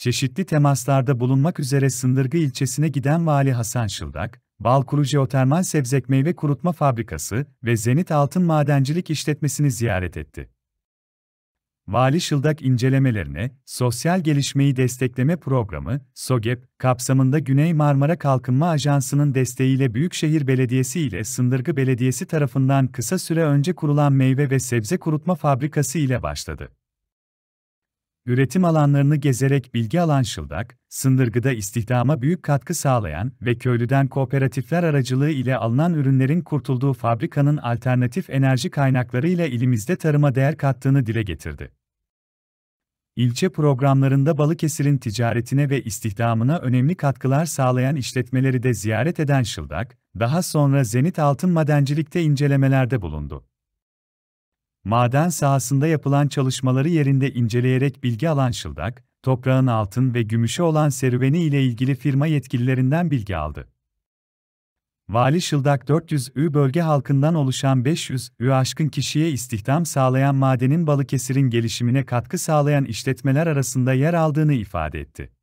çeşitli temaslarda bulunmak üzere Sındırgı ilçesine giden Vali Hasan Şıldak, Balkuru Jeotermal Sebzek Meyve Kurutma Fabrikası ve Zenit Altın Madencilik İşletmesini ziyaret etti. Vali Şıldak incelemelerine, Sosyal Gelişmeyi Destekleme Programı, SOGEP, kapsamında Güney Marmara Kalkınma Ajansı'nın desteğiyle Büyükşehir Belediyesi ile Sındırgı Belediyesi tarafından kısa süre önce kurulan meyve ve sebze kurutma fabrikası ile başladı üretim alanlarını gezerek bilgi alan Şıldak, sındırgıda istihdama büyük katkı sağlayan ve köylüden kooperatifler aracılığı ile alınan ürünlerin kurtulduğu fabrikanın alternatif enerji kaynaklarıyla ilimizde tarıma değer kattığını dile getirdi. İlçe programlarında Balıkesir'in ticaretine ve istihdamına önemli katkılar sağlayan işletmeleri de ziyaret eden Şıldak, daha sonra Zenit Altın Madencilik'te incelemelerde bulundu. Maden sahasında yapılan çalışmaları yerinde inceleyerek bilgi alan Şıldak, toprağın altın ve gümüşe olan serüveni ile ilgili firma yetkililerinden bilgi aldı. Vali Şıldak 400 Ü bölge halkından oluşan 500 Ü aşkın kişiye istihdam sağlayan madenin Balıkesir'in gelişimine katkı sağlayan işletmeler arasında yer aldığını ifade etti.